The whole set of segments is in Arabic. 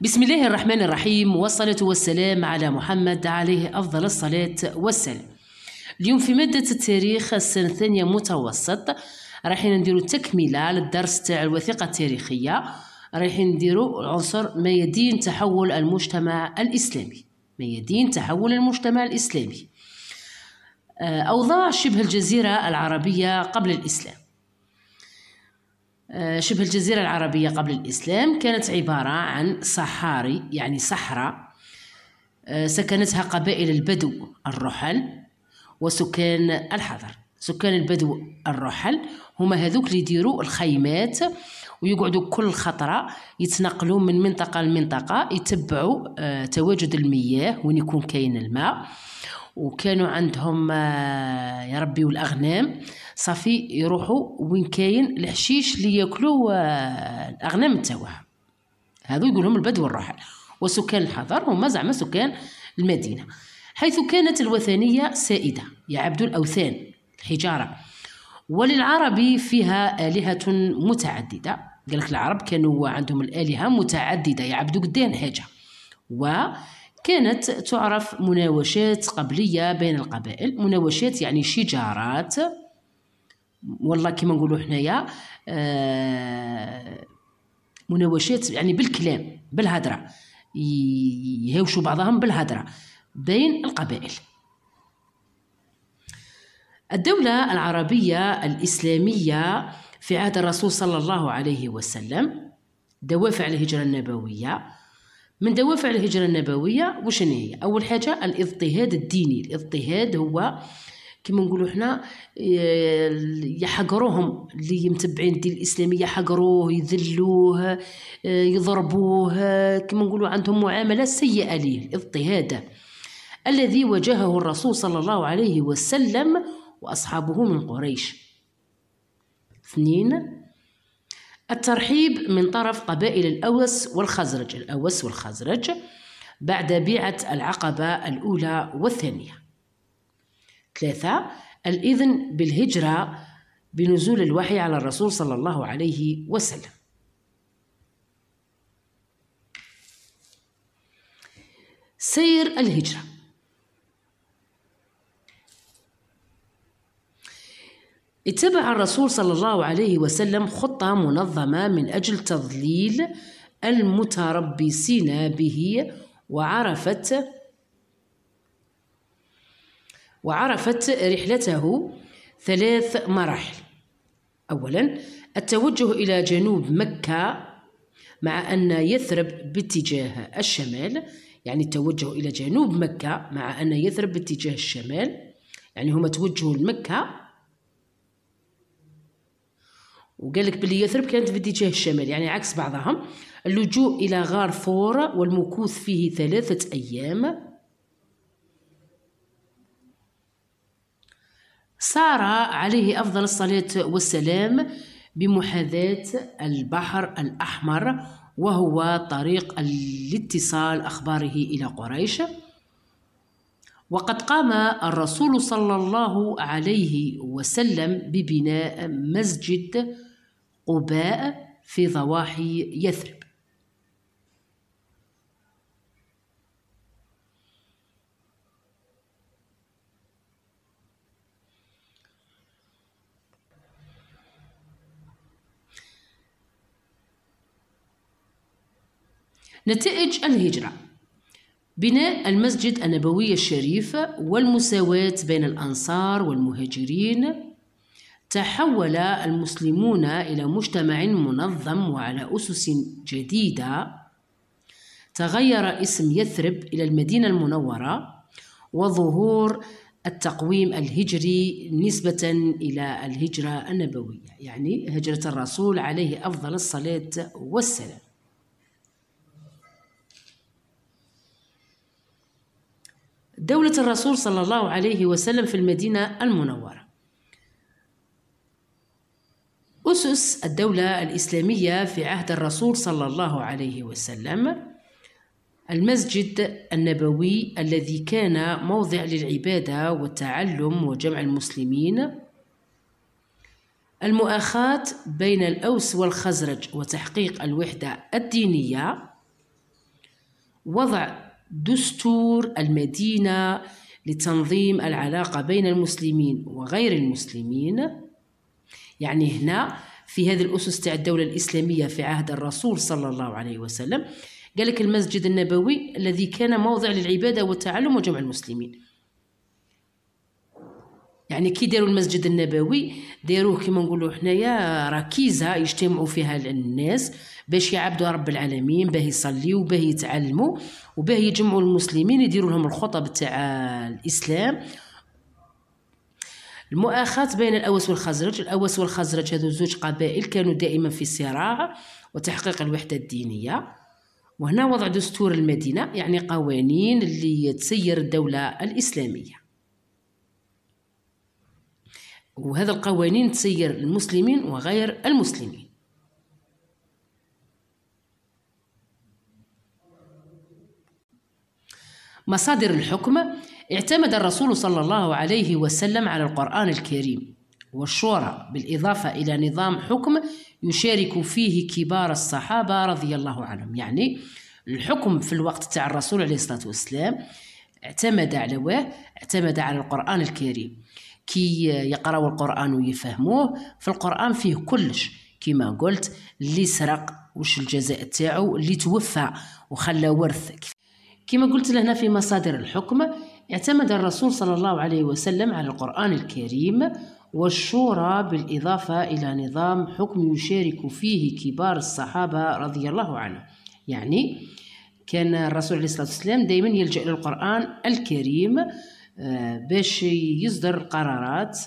بسم الله الرحمن الرحيم والصلاة والسلام على محمد عليه أفضل الصلاة والسلام اليوم في مادة التاريخ السنة الثانية متوسط رايحين نديرو تكملة للدرس تاع الوثيقة التاريخية رايحين نديرو عنصر ميادين تحول المجتمع الإسلامي ميادين تحول المجتمع الإسلامي آه، أوضاع شبه الجزيرة العربية قبل الإسلام آه، شبه الجزيرة العربية قبل الإسلام كانت عبارة عن صحاري يعني صحراء آه، سكنتها قبائل البدو الرحل وسكان الحضر سكان البدو الرحل هما هذوك اللي يديروا الخيمات ويقعدوا كل خطرة يتنقلوا من منطقة لمنطقة يتبعوا آه، تواجد المياه وين يكون كاين الماء وكانوا عندهم آه، يا ربي والاغنام صافي يروحوا وين كاين الحشيش اللي ياكلوا آه، الاغنام تاعهم هذو يقولهم البدو الرحل وسكان الحضر هما زعما سكان المدينه حيث كانت الوثنيه سائده يعبد الاوثان الحجاره وللعرب فيها الهه متعدده قالك العرب كانوا عندهم الالهه متعدده يعبدوا قدام حاجه و كانت تعرف مناوشات قبلية بين القبائل مناوشات يعني شجارات والله كما نقولوا حنايا آه، مناوشات يعني بالكلام بالهدرة يهوشوا بعضهم بالهدرة بين القبائل الدولة العربية الإسلامية في عهد الرسول صلى الله عليه وسلم دوافع الهجرة النبوية من دوافع الهجرة النبوية واش هي أول حاجة الاضطهاد الديني الاضطهاد هو كما نقولوا حنا يحقروهم اللي متبعين الدين الاسلامي يحقروه يذلوه يضربوه كما نقولوا عندهم معامله سيئه ليه الاضطهاد الذي واجهه الرسول صلى الله عليه وسلم واصحابه من قريش اثنين الترحيب من طرف قبائل الأوس والخزرج الأوس والخزرج بعد بيعة العقبة الأولى والثانية ثلاثة الإذن بالهجرة بنزول الوحي على الرسول صلى الله عليه وسلم سير الهجره اتبع الرسول صلى الله عليه وسلم خطة منظمة من أجل تضليل المتربصين به وعرفت وعرفت رحلته ثلاث مراحل أولا التوجه إلى جنوب مكة مع أن يثرب باتجاه الشمال يعني التوجه إلى جنوب مكة مع أن يثرب باتجاه الشمال يعني هما توجهوا لمكة وقال لك بلي يثرب كانت في اتجاه الشمال يعني عكس بعضها اللجوء إلى غار ثورة والمكوث فيه ثلاثة أيام سار عليه أفضل الصلاة والسلام بمحاذاة البحر الأحمر وهو طريق الاتصال أخباره إلى قريش وقد قام الرسول صلى الله عليه وسلم ببناء مسجد قباء في ضواحي يثرب نتائج الهجرة بناء المسجد النبوي الشريف والمساواة بين الأنصار والمهاجرين تحول المسلمون إلى مجتمع منظم وعلى أسس جديدة تغير اسم يثرب إلى المدينة المنورة وظهور التقويم الهجري نسبة إلى الهجرة النبوية يعني هجرة الرسول عليه أفضل الصلاة والسلام دولة الرسول صلى الله عليه وسلم في المدينة المنورة أسس الدولة الإسلامية في عهد الرسول صلى الله عليه وسلم المسجد النبوي الذي كان موضع للعبادة والتعلم وجمع المسلمين المؤاخاة بين الأوس والخزرج وتحقيق الوحدة الدينية وضع دستور المدينة لتنظيم العلاقة بين المسلمين وغير المسلمين يعني هنا في هذه الأسس تاع الدولة الإسلامية في عهد الرسول صلى الله عليه وسلم قال لك المسجد النبوي الذي كان موضع للعبادة والتعلم وجمع المسلمين يعني كي داروا المسجد النبوي داروه كما نقولوا حنايا ركيزه يجتمعوا فيها الناس باش يعبدوا رب العالمين باه يصليوا باه يتعلموا وباه يجمعوا المسلمين يديروا لهم الخطب تاع الاسلام المؤاخاة بين الأوس والخزرج الأوس والخزرج هذو زوج قبائل كانوا دائما في صراع وتحقيق الوحدة الدينية وهنا وضع دستور المدينة يعني قوانين اللي تسير الدولة الإسلامية وهذا القوانين تسير المسلمين وغير المسلمين مصادر الحكم اعتمد الرسول صلى الله عليه وسلم على القرآن الكريم والشورى بالإضافة إلى نظام حكم يشارك فيه كبار الصحابة رضي الله عنهم يعني الحكم في الوقت تاع الرسول عليه الصلاة والسلام اعتمد على واه اعتمد على القرآن الكريم كي يقراو القرآن ويفهموه في القرآن فيه كلش كما قلت اللي سرق وش الجزاء تاعو اللي توفى وخلى ورث كما قلت لهنا في مصادر الحكم اعتمد الرسول صلى الله عليه وسلم على القرآن الكريم والشورى بالإضافة إلى نظام حكم يشارك فيه كبار الصحابة رضي الله عنهم يعني كان الرسول عليه الصلاة والسلام دائما يلجأ للقرآن الكريم آه، باش يصدر قرارات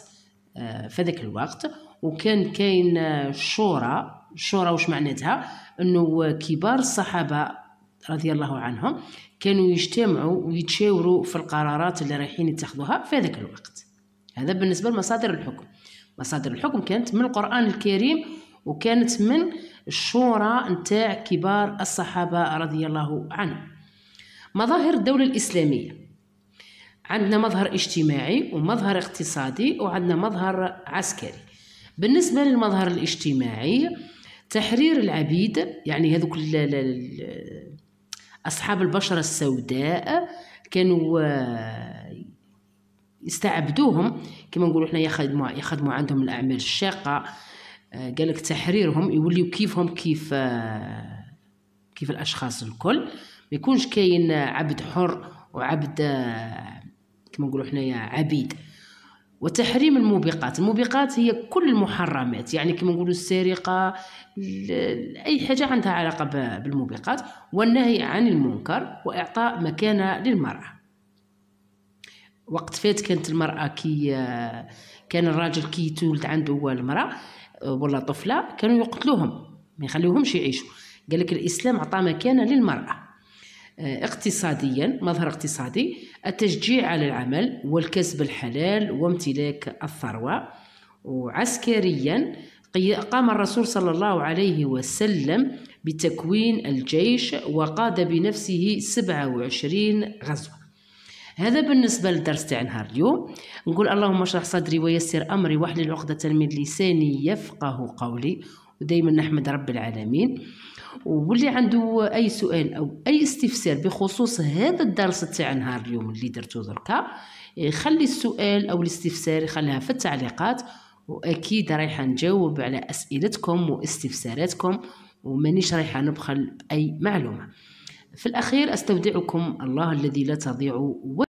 آه، في ذاك الوقت وكان كاين شورى الشورى واش معناتها انه كبار الصحابه رضي الله عنهم كانوا يجتمعوا ويتشاوروا في القرارات اللي رايحين يتخذوها في هذاك الوقت هذا بالنسبة لمصادر الحكم مصادر الحكم كانت من القرآن الكريم وكانت من الشورى نتاع كبار الصحابة رضي الله عنهم مظاهر الدولة الإسلامية عندنا مظهر اجتماعي ومظهر اقتصادي وعندنا مظهر عسكري بالنسبة للمظهر الاجتماعي تحرير العبيد يعني هذوك أصحاب البشرة السوداء كانوا آه، يستعبدوهم كما نقولوا حنا يخدموا يخدموا عندهم الأعمال الشاقة آه، قالك تحريرهم يوليو كيفهم كيف آه، كيف الأشخاص الكل ما يكونش كاين عبد حر وعبد كما نقولوا حنايا عبيد وتحريم الموبقات الموبقات هي كل المحرمات يعني كما نقولوا السرقة أي حاجة عندها علاقة بالموبقات والنهي عن المنكر وإعطاء مكانة للمرأة وقت فات كانت المرأة كي كان الراجل كي تولد عنده المرأة ولا طفلة كانوا يقتلوهم ما يخليوهمش يعيشوا قال لك الإسلام عطى مكانة للمرأة آه، اقتصاديا مظهر اقتصادي التشجيع على العمل والكسب الحلال وامتلاك الثروة وعسكريا قام الرسول صلى الله عليه وسلم بتكوين الجيش وقاد بنفسه 27 غزوة هذا بالنسبة للدرس تاع نهار اليوم نقول اللهم اشرح صدري ويسر أمري واحلل عقدة من لساني يفقه قولي ودايما نحمد رب العالمين واللي عنده اي سؤال او اي استفسار بخصوص هذا الدرس تاع نهار اليوم اللي درتو دركا آه، خلي السؤال او الاستفسار خليها في التعليقات واكيد رايحه نجاوب على اسئلتكم واستفساراتكم ومانيش رايحه نبخل باي معلومه في الاخير استودعكم الله الذي لا تضيع